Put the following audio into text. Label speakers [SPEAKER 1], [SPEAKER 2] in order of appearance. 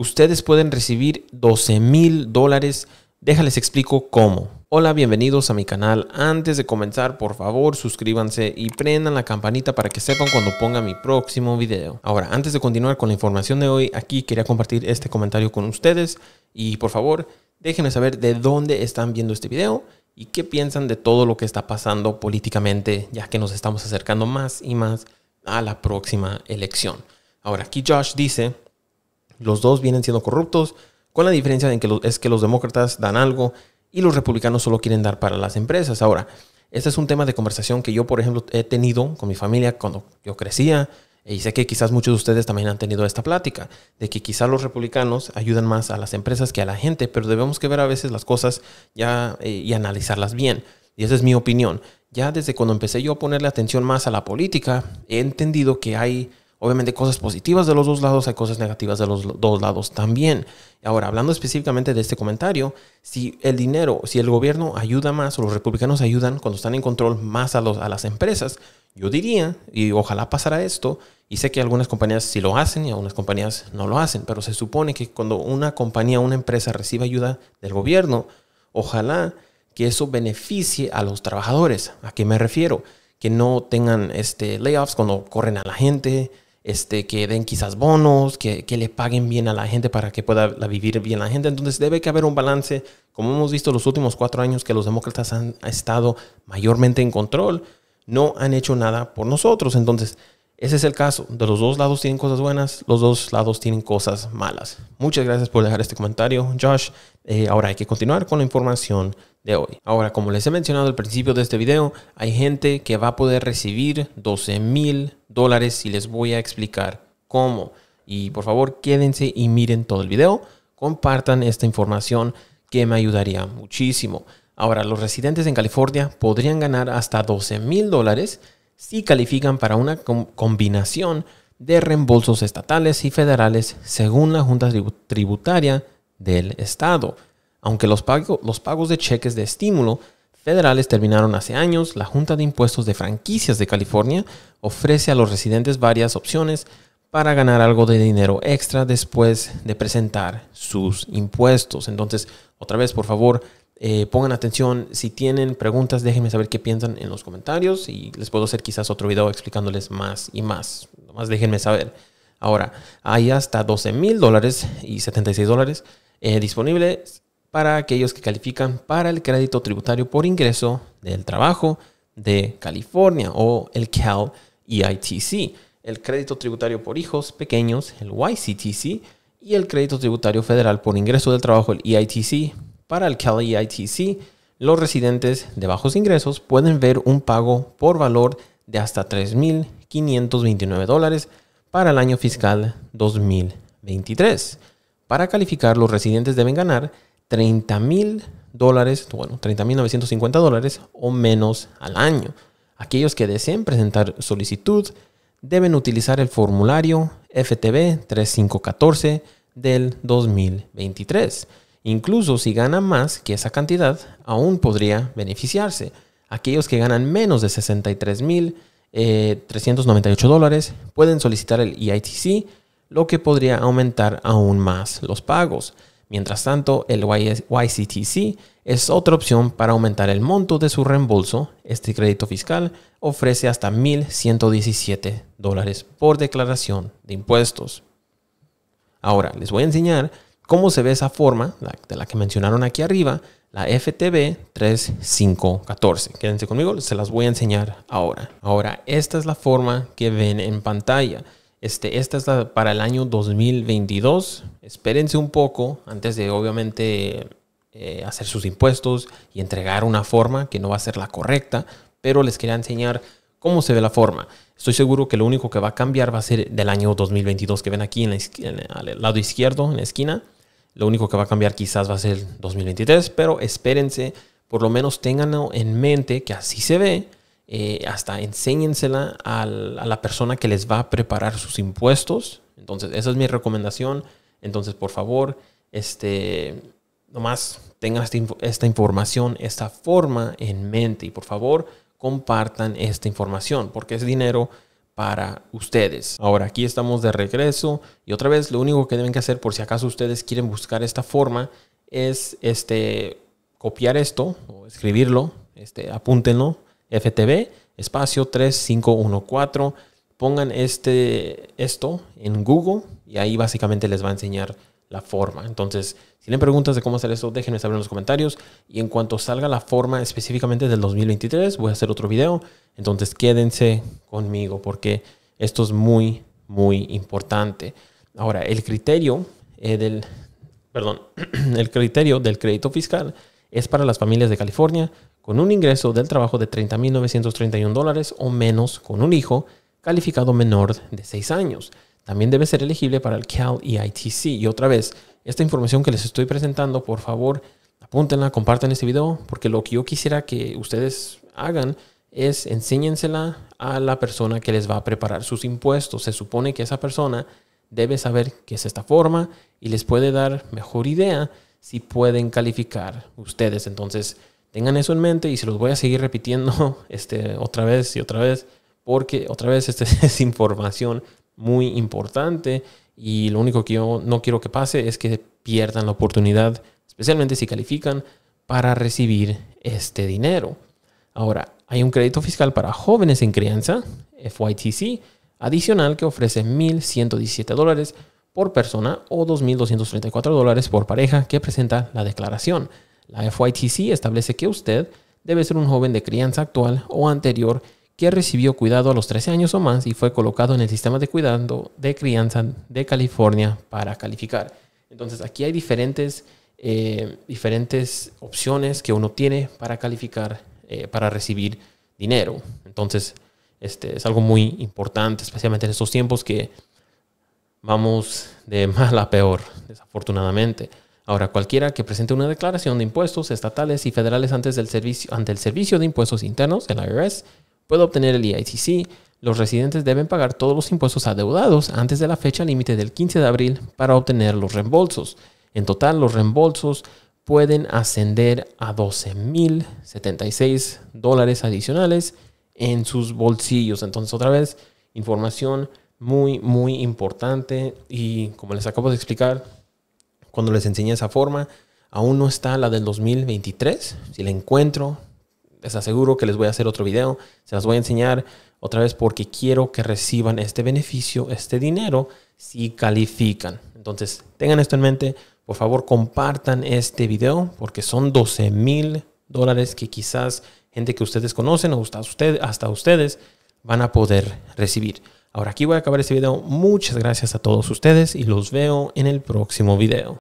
[SPEAKER 1] ustedes pueden recibir 12 mil dólares. Déjales explico cómo. Hola, bienvenidos a mi canal. Antes de comenzar, por favor, suscríbanse y prendan la campanita para que sepan cuando ponga mi próximo video. Ahora, antes de continuar con la información de hoy, aquí quería compartir este comentario con ustedes y por favor, déjenme saber de dónde están viendo este video y qué piensan de todo lo que está pasando políticamente, ya que nos estamos acercando más y más a la próxima elección. Ahora, aquí Josh dice, los dos vienen siendo corruptos, con la diferencia de que los, es que los demócratas dan algo y los republicanos solo quieren dar para las empresas. Ahora, este es un tema de conversación que yo, por ejemplo, he tenido con mi familia cuando yo crecía. Y sé que quizás muchos de ustedes también han tenido esta plática, de que quizás los republicanos ayudan más a las empresas que a la gente, pero debemos que ver a veces las cosas ya, eh, y analizarlas bien. Y esa es mi opinión. Ya desde cuando empecé yo a ponerle atención más a la política, he entendido que hay Obviamente cosas positivas de los dos lados, hay cosas negativas de los dos lados también. Ahora, hablando específicamente de este comentario, si el dinero, si el gobierno ayuda más o los republicanos ayudan cuando están en control más a, las empresas, yo diría, y ojalá pasara esto, y sé que algunas compañías sí lo hacen y algunas compañías no lo hacen, pero se supone que cuando una compañía, una empresa recibe ayuda del gobierno, ojalá que eso beneficie a los trabajadores. ¿A qué me refiero? Que no tengan este, layoffs cuando corren a la gente, este, que den quizás bonos, que, que, le paguen bien a la gente para que pueda vivir bien la gente. Entonces debe que haber un balance, como hemos visto los últimos cuatro años que los demócratas han estado mayormente en control, no han hecho nada por nosotros. Entonces, ese es el caso. De los dos lados tienen cosas buenas, los dos lados tienen cosas malas. Muchas gracias por dejar este comentario, Josh. Eh, ahora hay que continuar con la información de hoy. Ahora, como les he mencionado al principio de este video, hay gente que va a poder recibir 12 mil dólares y les voy a explicar cómo. Y por favor, quédense y miren todo el video. Compartan esta información que me ayudaría muchísimo. Ahora, los residentes en California podrían ganar hasta 12 mil dólares si califican para una combinación de reembolsos estatales y federales según la Junta Tributaria del Estado. Aunque los, pagos de cheques de estímulo federales terminaron hace años, la Junta de Impuestos de Franquicias de California ofrece a los residentes varias opciones para ganar algo de dinero extra después de presentar sus impuestos. Entonces, otra vez, por favor, eh, pongan atención. Si tienen preguntas, déjenme saber qué piensan en los comentarios y les puedo hacer quizás otro video explicándoles más y más. Nomás déjenme saber. Ahora, hay hasta 12 mil dólares y 76 dólares eh, disponibles para aquellos que califican para el crédito tributario por ingreso del trabajo de California o el Cal EITC, el crédito tributario por hijos pequeños, el YCTC, y el crédito tributario federal por ingreso del trabajo, el EITC. Para el Cal EITC, los residentes de bajos ingresos pueden ver un pago por valor de hasta 3.529 para el año fiscal 2023. Para calificar, los residentes deben ganar 30 dólares, bueno, 30 dólares o menos al año. Aquellos que deseen presentar solicitud deben utilizar el formulario FTB 3514 del 2023. Incluso si ganan más que esa cantidad, aún podría beneficiarse. Aquellos que ganan menos de 63.398 eh, dólares pueden solicitar el EITC, lo que podría aumentar aún más los pagos. Mientras tanto, el YCTC es otra opción para aumentar el monto de su reembolso. Este crédito fiscal ofrece hasta 1.117 dólares por declaración de impuestos. Ahora, les voy a enseñar cómo se ve esa forma, de la que mencionaron aquí arriba, la FTB 3514. Quédense conmigo, se las voy a enseñar ahora. Ahora, esta es la forma que ven en pantalla. Este, esta es para el año 2022. Espérense un poco antes de, obviamente, eh, hacer sus impuestos y entregar una forma que no va a ser la correcta, pero les quería enseñar cómo se ve la forma. Estoy seguro que lo único que va a cambiar va a ser del año 2022 que ven aquí en, lado izquierdo, en la esquina. Lo único que va a cambiar quizás va a ser 2023, pero espérense, por lo menos tengan en mente que así se ve eh, hasta enséñensela a la persona que les va a preparar sus impuestos. Entonces, esa es mi recomendación. Entonces, por favor, este, nomás tengan esta, esta información, esta forma en mente y por favor compartan esta información porque es dinero para ustedes. Ahora aquí estamos de regreso y otra vez lo único que deben que hacer por si acaso ustedes quieren buscar esta forma es este copiar esto o escribirlo, este apúntenlo FTB, espacio 3514. Pongan este, esto en Google y ahí básicamente les va a enseñar la forma. Entonces, si tienen preguntas de cómo hacer eso, déjenme saber en los comentarios. Y en cuanto salga la forma específicamente del 2023, voy a hacer otro video. Entonces, quédense conmigo porque esto es muy, muy importante. Ahora, el criterio eh, del, perdón, el criterio del crédito fiscal es para las familias de California con un ingreso del trabajo de 30.931 dólares o menos con un hijo calificado menor de 6 años. También debe ser elegible para el CAL EITC Y otra vez, esta información que les estoy presentando, por favor, apúntenla, compartan este video, porque lo que yo quisiera que ustedes hagan es enséñensela a la persona que les va a preparar sus impuestos. Se supone que esa persona debe saber qué es esta forma y les puede dar mejor idea si pueden calificar ustedes. Entonces, tengan eso en mente y se los voy a seguir repitiendo este, otra vez y otra vez, porque otra vez esta es información muy importante y lo único que yo no quiero que pase es que pierdan la oportunidad, especialmente si califican, para recibir este dinero. Ahora, hay un crédito fiscal para jóvenes en crianza, FYTC, adicional que ofrece 1.117 dólares por persona o 2.234 dólares por pareja que presenta la declaración. La FYTC establece que usted debe ser un joven de crianza actual o anterior que recibió cuidado a los 13 años o más y fue colocado en el sistema de cuidado de crianza de California para calificar. Entonces aquí hay diferentes, eh, diferentes opciones que uno tiene para calificar, eh, para recibir dinero. Entonces este, es algo muy importante, especialmente en estos tiempos que vamos de mal a peor, desafortunadamente. Ahora, cualquiera que presente una declaración de impuestos estatales y federales antes del servicio, ante el Servicio de Impuestos Internos, el IRS, puede obtener el EITC. Los residentes deben pagar todos los impuestos adeudados antes de la fecha límite del 15 de abril para obtener los reembolsos. En total, los reembolsos pueden ascender a 12.076 dólares adicionales en sus bolsillos. Entonces, otra vez, información muy, muy importante y como les acabo de explicar, cuando les enseñé esa forma, aún no está la del 2023. Si la encuentro, les aseguro que les voy a hacer otro video, se las voy a enseñar otra vez porque quiero que reciban este beneficio, este dinero, si califican. Entonces, tengan esto en mente, por favor compartan este video porque son 12 mil dólares que quizás gente que ustedes conocen o hasta, hasta ustedes van a poder recibir. Ahora aquí voy a acabar este video. Muchas gracias a todos ustedes y los veo en el próximo video.